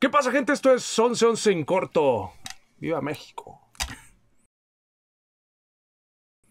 ¿Qué pasa, gente? Esto es 1111 en corto. ¡Viva México!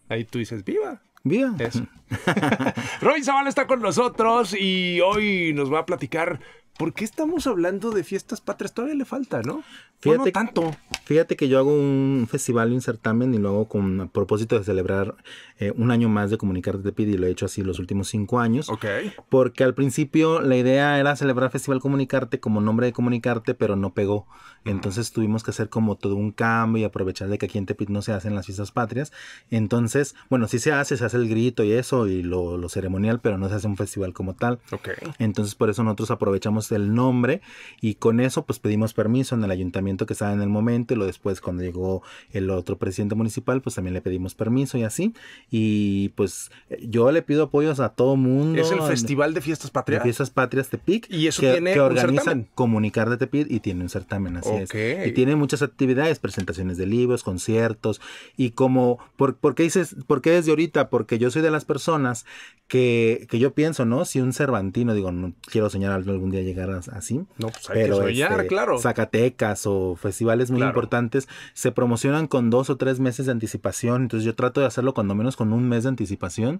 Ahí tú dices, ¡Viva! ¡Viva! Eso. Robin Zavala está con nosotros y hoy nos va a platicar ¿por qué estamos hablando de fiestas patrias? Todavía le falta, ¿no? Fíjate, tanto. Fíjate que yo hago un festival, un certamen y lo hago con a propósito de celebrar eh, un año más de Comunicarte Tepid y lo he hecho así los últimos cinco años. Ok. Porque al principio la idea era celebrar Festival Comunicarte como nombre de Comunicarte, pero no pegó. Entonces tuvimos que hacer como todo un cambio y aprovechar de que aquí en Tepid no se hacen las fiestas patrias. Entonces, bueno, sí se hace, se hace el grito y eso y lo, lo ceremonial, pero no se hace un festival como tal. Ok. Entonces por eso nosotros aprovechamos el nombre y con eso pues pedimos permiso en el ayuntamiento que estaba en el momento y lo después cuando llegó el otro presidente municipal pues también le pedimos permiso y así y pues yo le pido apoyos a todo mundo. Es el Festival de Fiestas Patrias. De Fiestas Patrias Tepic. Y eso tiene que organizan Comunicar de Tepic y tiene un certamen, así es. Y tiene muchas actividades, presentaciones de libros, conciertos y como, ¿por, dices, por desde ahorita? Porque yo soy de las personas que, yo pienso, ¿no? Si un Cervantino, digo, no quiero señalar algún día llegar así. No, pues, Pero, que este, claro. Zacatecas o festivales muy importantes se promocionan con dos o tres meses de anticipación. Entonces yo trato de hacerlo cuando menos con un mes de anticipación,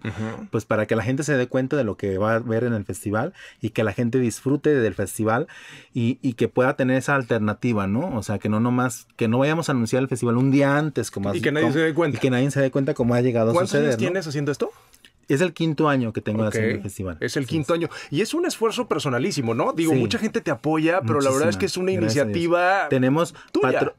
pues para que la gente se dé cuenta de lo que va a ver en el festival y que la gente disfrute del festival y, que pueda tener esa alternativa, ¿no? O sea, que no nomás, que no vayamos a anunciar el festival un día antes como... Y que nadie se dé cuenta. Y que nadie se dé cuenta cómo ha llegado a suceder. tienes haciendo esto? Es el quinto año que tengo de haciendo el festival. Es el quinto año. Y es un esfuerzo personalísimo, ¿no? Digo, mucha gente te apoya, pero la verdad es que es una iniciativa. Tenemos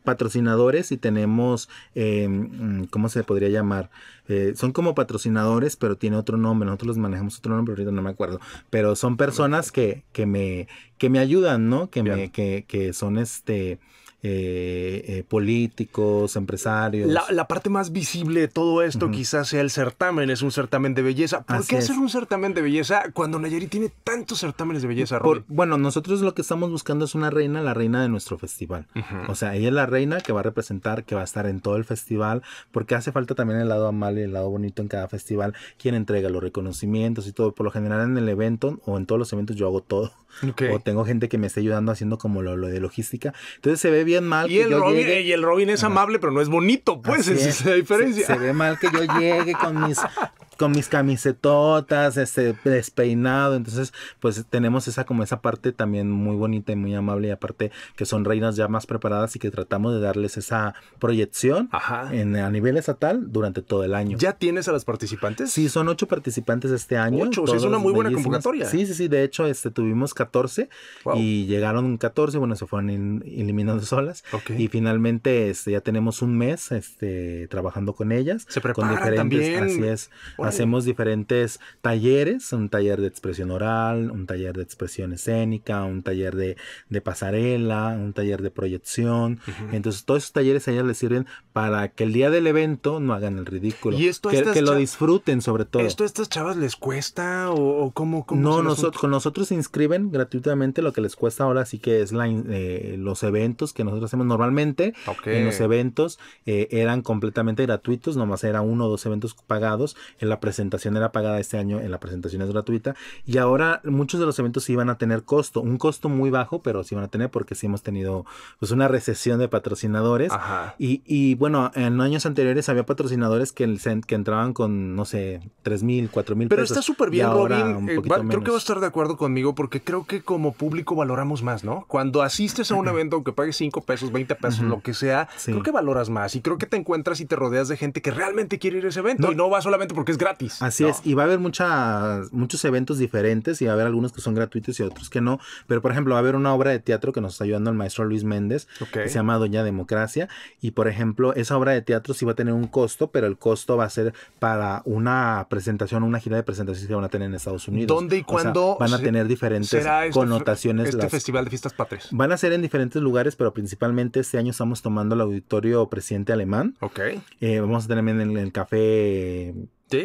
patrocinadores y tenemos, em, mm, ¿cómo se podría llamar? Eh, son como patrocinadores, pero tiene otro nombre. Nosotros los manejamos otro nombre, ahorita no me acuerdo. Pero son personas que, que, me, que me ayudan, ¿no? Que, que, que son este eh, eh, políticos, empresarios. La, parte más visible de todo esto quizás sea el certamen, es un certamen de belleza. ¿Por qué hacer un certamen de belleza cuando Nayari tiene tantos certámenes de belleza? bueno, nosotros lo que estamos buscando es una reina, la reina de nuestro festival. O sea, ella es la reina que va a representar, que va a estar en todo el festival, porque hace falta también el lado amable, el lado bonito en cada festival, quien entrega los reconocimientos y todo. Por lo general en el evento o en todos los eventos yo hago todo. O tengo gente que me está ayudando haciendo como lo de logística. Entonces se ve bien mal. Y, el, Robin, eh, y el Robin es amable, pero no es bonito, pues, esa es la diferencia. se ve mal que yo llegue con mis con mis camisetotas, este, despeinado. Entonces, pues tenemos esa como esa parte también muy bonita y muy amable. Y aparte que son reinas ya más preparadas y que tratamos de darles esa proyección En, a nivel estatal durante todo el año. ¿Ya tienes a las participantes? Sí, son ocho participantes este año. Ocho, o sea, es una muy buena convocatoria. Sí, sí, sí. De hecho, este, tuvimos 14 y llegaron 14, bueno, se fueron eliminando solas. Y finalmente este, ya tenemos un mes este, trabajando con ellas. Se preparan con diferentes, también. Así es. Hacemos diferentes talleres, un taller de expresión oral, un taller de expresión escénica, un taller de, pasarela, un taller de proyección. Entonces, todos esos talleres a ellas les sirven para que el día del evento no hagan el ridículo. Y esto que, lo disfruten sobre todo. ¿Esto a estas chavas les cuesta o, o cómo, No, nosotros, con nosotros se inscriben gratuitamente, lo que les cuesta ahora así que es eh, los eventos que nosotros hacemos normalmente. En los eventos eh, eran completamente gratuitos, nomás era uno o dos eventos pagados. En la presentación era pagada este año, en la presentación es gratuita. Y ahora muchos de los eventos sí van a tener costo, un costo muy bajo, pero sí van a tener porque sí hemos tenido pues una recesión de patrocinadores. Y, bueno, en años anteriores había patrocinadores que, entraban con, no sé, tres mil, cuatro mil Pero está súper bien, Robin. Eh, creo que va a estar de acuerdo conmigo porque creo que como público valoramos más, ¿no? Cuando asistes a un evento, aunque pagues cinco pesos, 20 pesos, lo que sea, creo que valoras más y creo que te encuentras y te rodeas de gente que realmente quiere ir a ese evento y no va solamente porque es Así es, y va a haber muchas, muchos eventos diferentes y va a haber algunos que son gratuitos y otros que no. Pero, por ejemplo, va a haber una obra de teatro que nos está ayudando el maestro Luis Méndez, que se llama Doña Democracia. Y, por ejemplo, esa obra de teatro sí va a tener un costo, pero el costo va a ser para una presentación, una gira de presentaciones que van a tener en Estados Unidos. ¿Dónde y cuándo? van a tener diferentes este connotaciones. Este Festival de Fiestas Patrias. Van a ser en diferentes lugares, pero principalmente este año estamos tomando el auditorio Presidente Alemán. Eh, vamos a tener en el café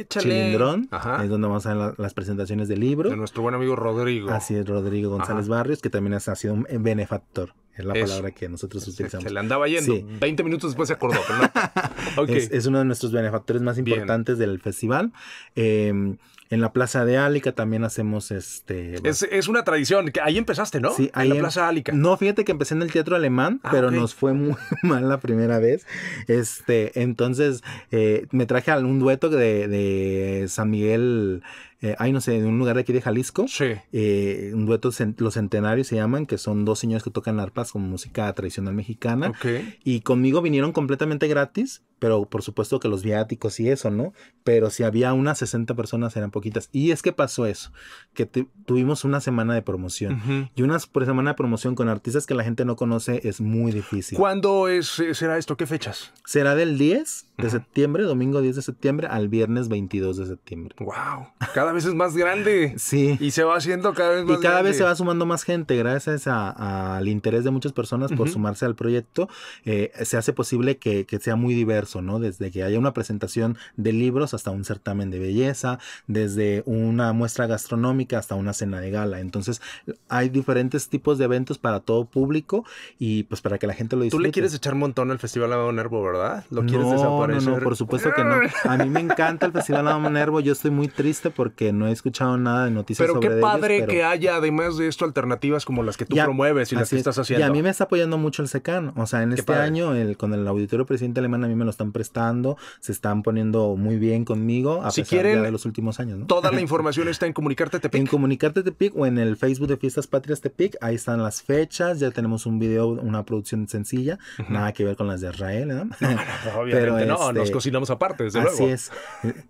Chilindrón, es donde vamos a ver las presentaciones del libro. De nuestro buen amigo Rodrigo. Así es, Rodrigo González Barrios, que también ha sido un benefactor. Es la palabra que nosotros utilizamos. Se, le andaba yendo. Sí. 20 minutos después se acordó. Pero no. Es, uno de nuestros benefactores más importantes del festival. Em, en la Plaza de Álica también hacemos este. Es, una tradición. ahí empezaste, ¿no? Sí, en la em- Plaza Álica. No, fíjate que empecé en el Teatro Alemán, ah, pero nos fue muy mal la primera vez. Este, entonces eh, me traje a un dueto de, de San Miguel. Eh, ay, no sé, en un lugar de aquí de Jalisco. Sí. Eh, un dueto, los centenarios se llaman, que son dos señores que tocan arpas con música tradicional mexicana. Ok. Y conmigo vinieron completamente gratis pero por supuesto que los viáticos y eso, ¿no? Pero si había unas 60 personas eran poquitas. Y es que pasó eso, que tuvimos una semana de promoción. Y una semana de promoción con artistas que la gente no conoce es muy difícil. ¿Cuándo eh, será esto? ¿Qué fechas? Será del 10 de septiembre, domingo 10 de septiembre, al viernes 22 de septiembre. ¡Wow! Cada vez es más grande. sí. Y se va haciendo cada vez más Y cada vez se va sumando más gente, gracias al interés de muchas personas por sumarse al proyecto. Eh, se hace posible que sea muy diverso ¿no? Desde que haya una presentación de libros hasta un certamen de belleza, desde una muestra gastronómica hasta una cena de gala. Entonces, hay diferentes tipos de eventos para todo público y pues para que la gente lo disfrute. Tú le quieres echar un montón al Festival Amado Nervo, ¿verdad? ¿Lo quieres desaparecer? No, no, por supuesto que no. A mí me encanta el Festival Amado Nervo. Yo estoy muy triste porque no he escuchado nada de noticias pero Pero qué padre que haya, además de esto, alternativas como las que tú promueves y las que estás haciendo. Y a mí me está apoyando mucho el SECAN. O sea, en este año, el, con el Auditorio Presidente Alemán, a mí me lo está prestando, se están poniendo muy bien conmigo a si pesar quieren, de los últimos años. Toda la información está en Comunicarte Tepic. En Comunicarte Tepic o en el Facebook de Fiestas Patrias Tepic, ahí están las fechas, ya tenemos un video, una producción sencilla, nada que ver con las de Israel, ¿no? obviamente no, nos este, cocinamos aparte, desde así Así es.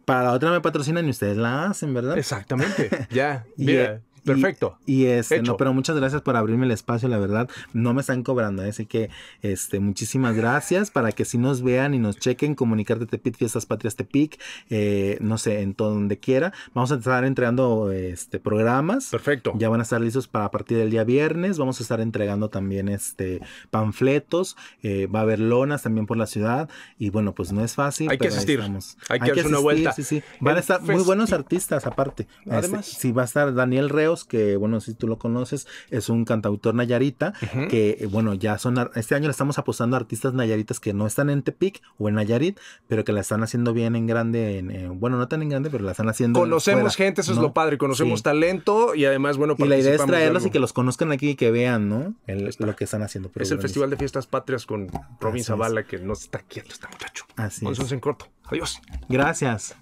Para la otra me patrocinan y ustedes la hacen, ¿verdad? Exactamente, ya, mira eh, Perfecto. Y, este, no, pero muchas gracias por abrirme el espacio, la verdad. No me están cobrando, ¿eh? así que este, muchísimas gracias para que si nos vean y nos chequen, comunicarte Tepic, Fiestas Patrias Tepic, eh, no sé, en todo donde quiera. Vamos a estar entregando este, programas. Perfecto. Ya van a estar listos para partir del día viernes. Vamos a estar entregando también este, panfletos. Eh, va a haber lonas también por la ciudad. Y bueno, pues no es fácil. Hay que asistir. Hay, que, hacer una vuelta. Sí, sí. Van a estar muy buenos artistas aparte. Este, Además. si va a estar Daniel Reo que bueno, si tú lo conoces, es un cantautor nayarita, que bueno, ya son, este año le estamos apostando a artistas nayaritas que no están en Tepic o en Nayarit, pero que la están haciendo bien en grande, bueno, no tan en grande, pero la están haciendo. Conocemos gente, eso es lo padre, conocemos talento y además, bueno, pues la idea es traerlos y que los conozcan aquí y que vean, ¿no? lo que están haciendo. es el Festival de Fiestas Patrias con Robin Zavala, que no está quieto este muchacho. Así. eso en corto. Adiós. Gracias.